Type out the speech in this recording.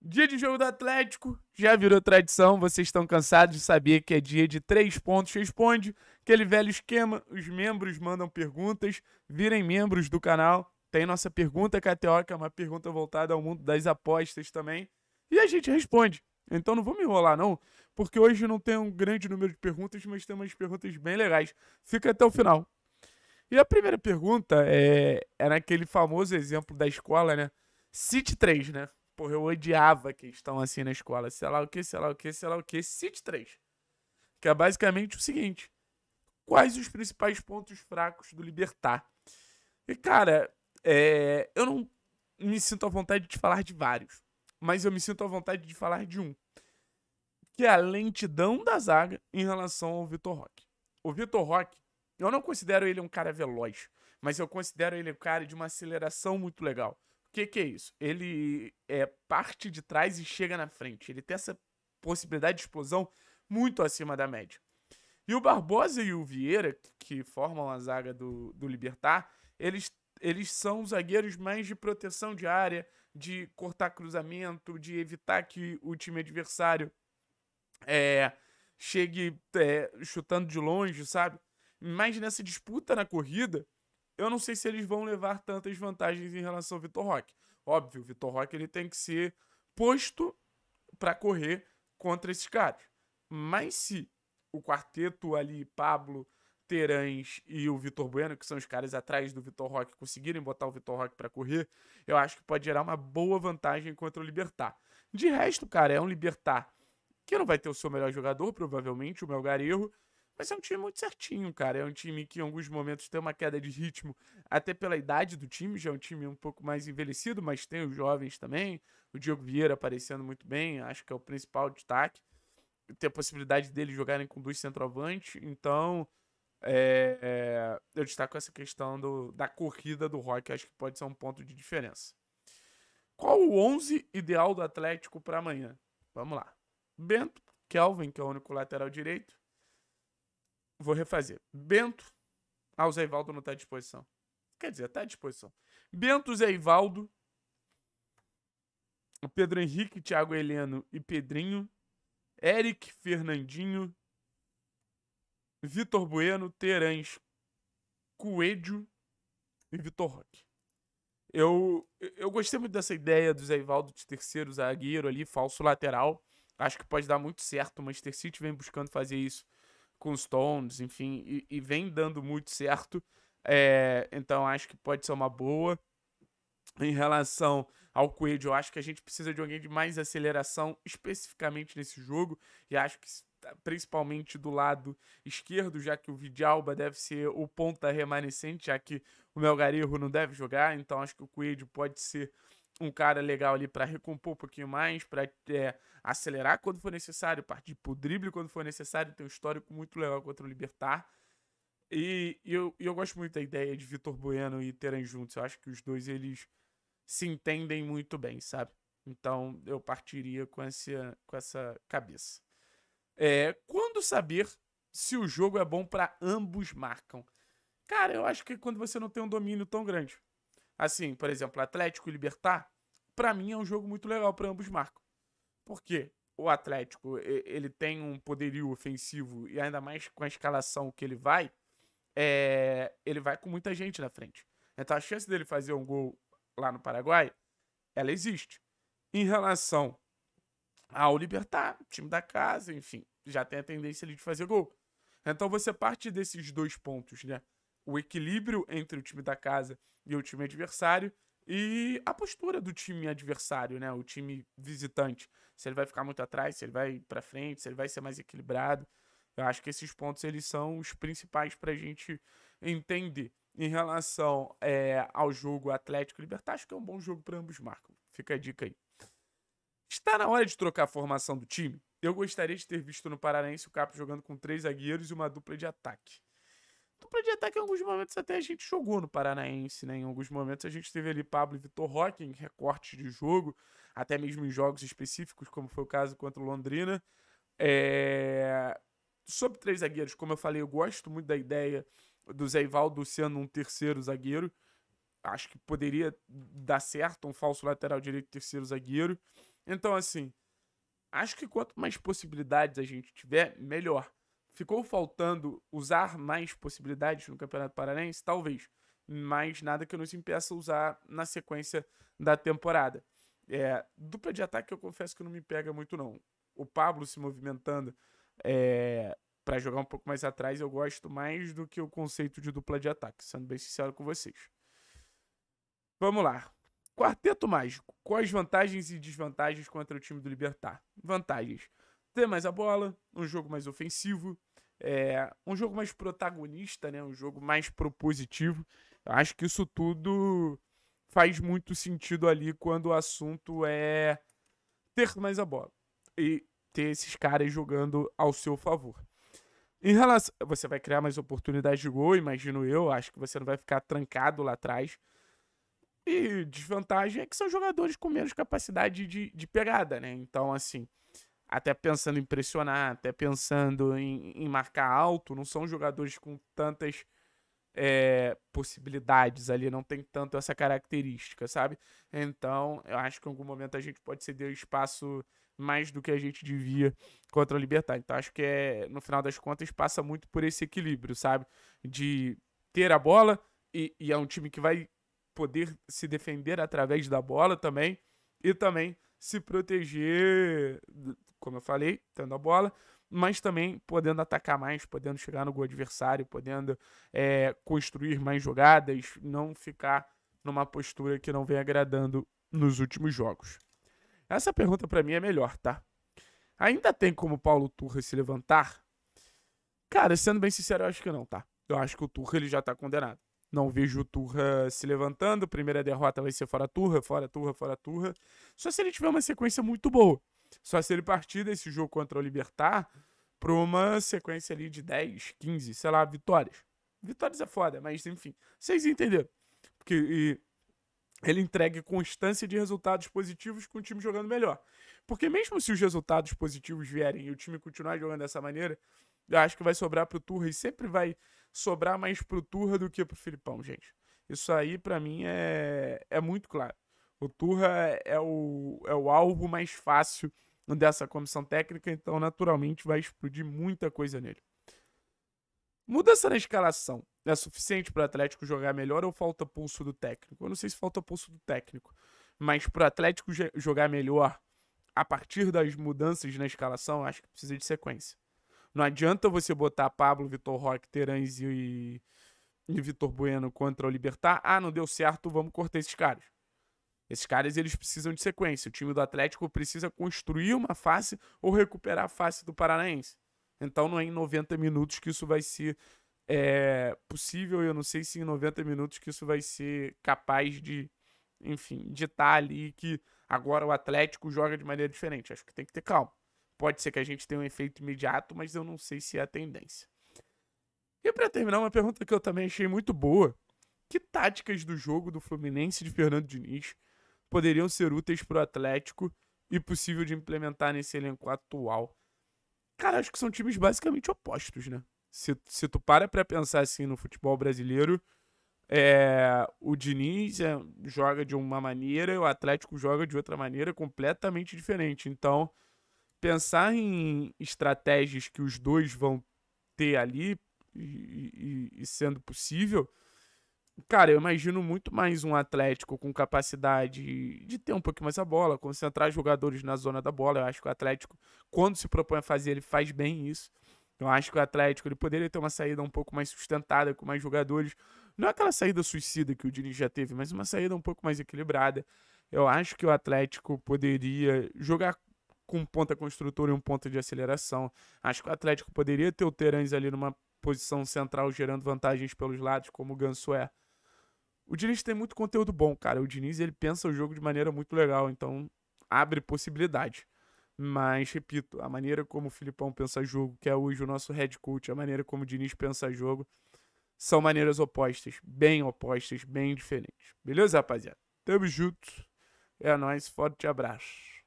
Dia de jogo do Atlético já virou tradição. Vocês estão cansados de saber que é dia de três pontos. Responde aquele velho esquema. Os membros mandam perguntas. Virem membros do canal. Tem nossa pergunta KTO, que é uma pergunta voltada ao mundo das apostas também. E a gente responde. Então não vou me enrolar, não, porque hoje não tem um grande número de perguntas, mas tem umas perguntas bem legais. Fica até o final. E a primeira pergunta é, é naquele famoso exemplo da escola, né? City três, né? Porra, eu odiava questão assim na escola. Sei lá o que, sei lá o que, sei lá o que. Cite três. Que é basicamente o seguinte: quais os principais pontos fracos do Libertar? E, cara, é, eu não me sinto à vontade de falar de vários, mas eu me sinto à vontade de falar de um. Que é a lentidão da zaga em relação ao Vitor Roque. O Vitor Roque, eu não considero ele um cara veloz, mas eu considero ele um cara de uma aceleração muito legal. O que, que é isso? Ele é, parte de trás e chega na frente. Ele tem essa possibilidade de explosão muito acima da média. E o Barbosa e o Vieira, que formam a zaga do, do Libertar, eles, eles são zagueiros mais de proteção de área, de cortar cruzamento, de evitar que o time adversário é, chegue é, chutando de longe, sabe? Mas nessa disputa na corrida, eu não sei se eles vão levar tantas vantagens em relação ao Vitor Roque. Óbvio, o Vitor Roque ele tem que ser posto para correr contra esses caras. Mas se o quarteto ali, Pablo, Terães e o Vitor Bueno, que são os caras atrás do Vitor Roque, conseguirem botar o Vitor Roque para correr, eu acho que pode gerar uma boa vantagem contra o Libertar. De resto, cara, é um Libertar que não vai ter o seu melhor jogador, provavelmente, o Melgar Erro, mas é um time muito certinho, cara. É um time que em alguns momentos tem uma queda de ritmo, até pela idade do time, já é um time um pouco mais envelhecido, mas tem os jovens também. O Diogo Vieira aparecendo muito bem, acho que é o principal destaque. Tem a possibilidade deles jogarem com dois centroavantes, então é, é, eu destaco essa questão do, da corrida do Rock, acho que pode ser um ponto de diferença. Qual o 11 ideal do Atlético para amanhã? Vamos lá. Bento, Kelvin, que é o único lateral direito. Vou refazer. Bento. Ah, o Ivaldo não tá à disposição. Quer dizer, tá à disposição. Bento, Zeivaldo. Pedro Henrique, Thiago Heleno e Pedrinho. Eric, Fernandinho. Vitor Bueno, Terãs, Coelho e Vitor Roque. Eu, eu gostei muito dessa ideia do Zeivaldo de terceiro zagueiro ali, falso lateral. Acho que pode dar muito certo. O Manchester City vem buscando fazer isso com os Stones, enfim, e, e, vem dando muito certo. É, então acho que pode ser uma boa. Em relação ao Coelho, eu acho que a gente precisa de alguém de mais aceleração, especificamente nesse jogo, e acho que tá, principalmente do lado esquerdo, já que o Vidalba deve ser o ponta remanescente, já que o Melgarejo não deve jogar, então acho que o Coelho pode ser um cara legal ali para recompor um pouquinho mais, para é, acelerar quando for necessário, partir pro drible quando for necessário, tem um histórico muito legal contra o Libertar. E, e eu, eu gosto muito da ideia de Vitor Bueno e Terem juntos. Eu acho que os dois eles se entendem muito bem, sabe? Então eu partiria com, essa com essa cabeça. É, quando saber se o jogo é bom para ambos marcam? Cara, eu acho que quando você não tem um domínio tão grande. Assim, por exemplo, Atlético e Libertar, para mim é um jogo muito legal para ambos marcos Por quê? O Atlético, ele tem um poderio ofensivo e ainda mais com a escalação que ele vai, é... ele vai com muita gente na frente. Então a chance dele fazer um gol lá no Paraguai, ela existe. Em relação ao Libertar, time da casa, enfim, já tem a tendência ali de fazer gol. Então você parte desses dois pontos, né? o equilíbrio entre o time da casa e o time adversário e a postura do time adversário, né? O time visitante. Se ele vai ficar muito atrás, se ele vai para frente, se ele vai ser mais equilibrado. Eu acho que esses pontos eles são os principais para a gente entender em relação é, ao jogo Atlético Libertar. Acho que é um bom jogo para ambos marcam. Fica a dica aí. Está na hora de trocar a formação do time. Eu gostaria de ter visto no Paranense o Capo jogando com três zagueiros e uma dupla de ataque. Então, para adiantar que em alguns momentos até a gente jogou no Paranaense, né? Em alguns momentos a gente teve ali Pablo e Vitor Roque em recorte de jogo, até mesmo em jogos específicos, como foi o caso contra o Londrina. É... Sobre três zagueiros, como eu falei, eu gosto muito da ideia do Zé Ivaldo sendo um terceiro zagueiro. Acho que poderia dar certo um falso lateral direito terceiro zagueiro. Então, assim, acho que quanto mais possibilidades a gente tiver, melhor. Ficou faltando usar mais possibilidades no Campeonato Paranaense? Talvez. Mas nada que nos impeça usar na sequência da temporada. É, dupla de ataque eu confesso que não me pega muito, não. O Pablo se movimentando é, para jogar um pouco mais atrás, eu gosto mais do que o conceito de dupla de ataque, sendo bem sincero com vocês. Vamos lá. Quarteto mágico. Quais vantagens e desvantagens contra o time do Libertar? Vantagens: ter mais a bola, um jogo mais ofensivo, é, um jogo mais protagonista, né? Um jogo mais propositivo. Acho que isso tudo faz muito sentido ali quando o assunto é ter mais a bola e ter esses caras jogando ao seu favor. Em relação, você vai criar mais oportunidades de gol, imagino eu. Acho que você não vai ficar trancado lá atrás. E desvantagem é que são jogadores com menos capacidade de, de pegada, né? Então, assim, até pensando em pressionar, até pensando em, em marcar alto, não são jogadores com tantas é, possibilidades ali, não tem tanto essa característica, sabe? Então, eu acho que em algum momento a gente pode ceder espaço mais do que a gente devia contra o Libertar. Então, acho que é, no final das contas passa muito por esse equilíbrio, sabe? De ter a bola e, e é um time que vai poder se defender através da bola também e também se proteger como eu falei, tendo a bola, mas também podendo atacar mais, podendo chegar no gol adversário, podendo é, construir mais jogadas, não ficar numa postura que não vem agradando nos últimos jogos. Essa pergunta para mim é melhor, tá? Ainda tem como Paulo Turra se levantar? Cara, sendo bem sincero, eu acho que não, tá? Eu acho que o Turra ele já tá condenado. Não vejo o Turra se levantando. Primeira derrota vai ser fora Turra, fora Turra, fora Turra. Só se ele tiver uma sequência muito boa. Só se ele partir desse jogo contra o Libertar para uma sequência ali de 10, 15, sei lá, vitórias. Vitórias é foda, mas enfim, vocês entenderam. Porque e, ele entregue constância de resultados positivos com o time jogando melhor. Porque mesmo se os resultados positivos vierem e o time continuar jogando dessa maneira, eu acho que vai sobrar pro Turra e sempre vai sobrar mais pro Turra do que pro Filipão, gente. Isso aí, para mim, é, é muito claro. O Turra é o, é o alvo mais fácil dessa comissão técnica, então naturalmente vai explodir muita coisa nele. Mudança na escalação é suficiente para o Atlético jogar melhor ou falta pulso do técnico? Eu não sei se falta pulso do técnico, mas para o Atlético jogar melhor a partir das mudanças na escalação, acho que precisa de sequência. Não adianta você botar Pablo, Vitor Roque, Terãs e, e Vitor Bueno contra o Libertar. Ah, não deu certo, vamos cortar esses caras. Esses caras eles precisam de sequência. O time do Atlético precisa construir uma face ou recuperar a face do Paranaense. Então não é em 90 minutos que isso vai ser é, possível. Eu não sei se em 90 minutos que isso vai ser capaz de, enfim, ditar ali que agora o Atlético joga de maneira diferente. Acho que tem que ter calma. Pode ser que a gente tenha um efeito imediato, mas eu não sei se é a tendência. E para terminar, uma pergunta que eu também achei muito boa. Que táticas do jogo do Fluminense de Fernando Diniz poderiam ser úteis para o Atlético e possível de implementar nesse elenco atual. Cara, acho que são times basicamente opostos, né? Se, se tu para pra pensar assim no futebol brasileiro, é, o Diniz é, joga de uma maneira e o Atlético joga de outra maneira completamente diferente. Então, pensar em estratégias que os dois vão ter ali e, e, e sendo possível, Cara, eu imagino muito mais um Atlético com capacidade de ter um pouquinho mais a bola, concentrar jogadores na zona da bola. Eu acho que o Atlético, quando se propõe a fazer, ele faz bem isso. Eu acho que o Atlético ele poderia ter uma saída um pouco mais sustentada, com mais jogadores. Não é aquela saída suicida que o Diniz já teve, mas uma saída um pouco mais equilibrada. Eu acho que o Atlético poderia jogar com um ponta construtora e um ponta de aceleração. Acho que o Atlético poderia ter o Terãs ali numa posição central, gerando vantagens pelos lados, como o Ganso é. O Diniz tem muito conteúdo bom, cara. O Diniz, ele pensa o jogo de maneira muito legal, então abre possibilidade. Mas, repito, a maneira como o Filipão pensa jogo, que é hoje o nosso head coach, a maneira como o Diniz pensa jogo, são maneiras opostas, bem opostas, bem diferentes. Beleza, rapaziada? Tamo junto. É nóis, forte abraço.